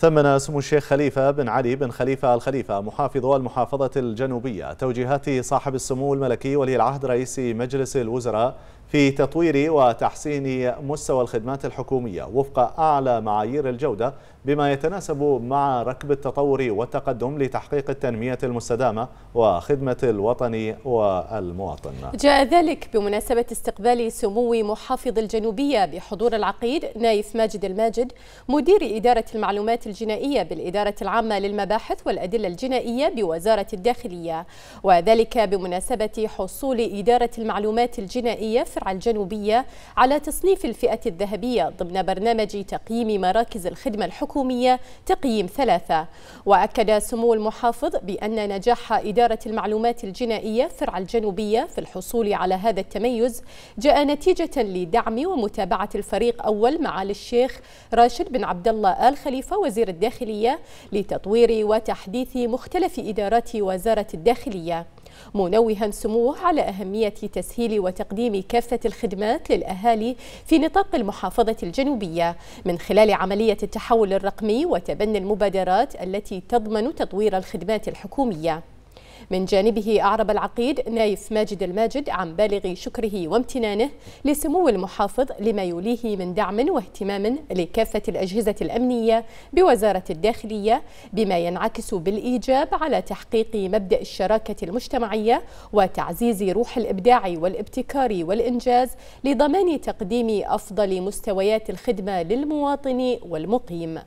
ثمن سمو الشيخ خليفة بن علي بن خليفة الخليفة محافظ المحافظة الجنوبية توجيهات صاحب السمو الملكي ولي العهد رئيس مجلس الوزراء في تطوير وتحسين مستوى الخدمات الحكومية وفق أعلى معايير الجودة بما يتناسب مع ركب التطور والتقدم لتحقيق التنمية المستدامة وخدمة الوطن والمواطن جاء ذلك بمناسبة استقبال سمو محافظ الجنوبية بحضور العقيد نايف ماجد الماجد مدير إدارة المعلومات الجنائية بالإدارة العامة للمباحث والأدلة الجنائية بوزارة الداخلية وذلك بمناسبة حصول إدارة المعلومات الجنائية في الترعة الجنوبية على تصنيف الفئة الذهبية ضمن برنامج تقييم مراكز الخدمة الحكومية تقييم ثلاثة وأكد سمو المحافظ بأن نجاح إدارة المعلومات الجنائية فرع الجنوبية في الحصول على هذا التميز جاء نتيجة لدعم ومتابعة الفريق أول معالي الشيخ راشد بن عبد الله آل خليفة وزير الداخلية لتطوير وتحديث مختلف إدارات وزارة الداخلية منوها سموه على أهمية تسهيل وتقديم كافة الخدمات للأهالي في نطاق المحافظة الجنوبية من خلال عملية التحول الرقمي وتبني المبادرات التي تضمن تطوير الخدمات الحكومية من جانبه أعرب العقيد نايف ماجد الماجد عن بالغ شكره وامتنانه لسمو المحافظ لما يوليه من دعم واهتمام لكافة الأجهزة الأمنية بوزارة الداخلية بما ينعكس بالإيجاب على تحقيق مبدأ الشراكة المجتمعية وتعزيز روح الإبداع والابتكار والإنجاز لضمان تقديم أفضل مستويات الخدمة للمواطن والمقيم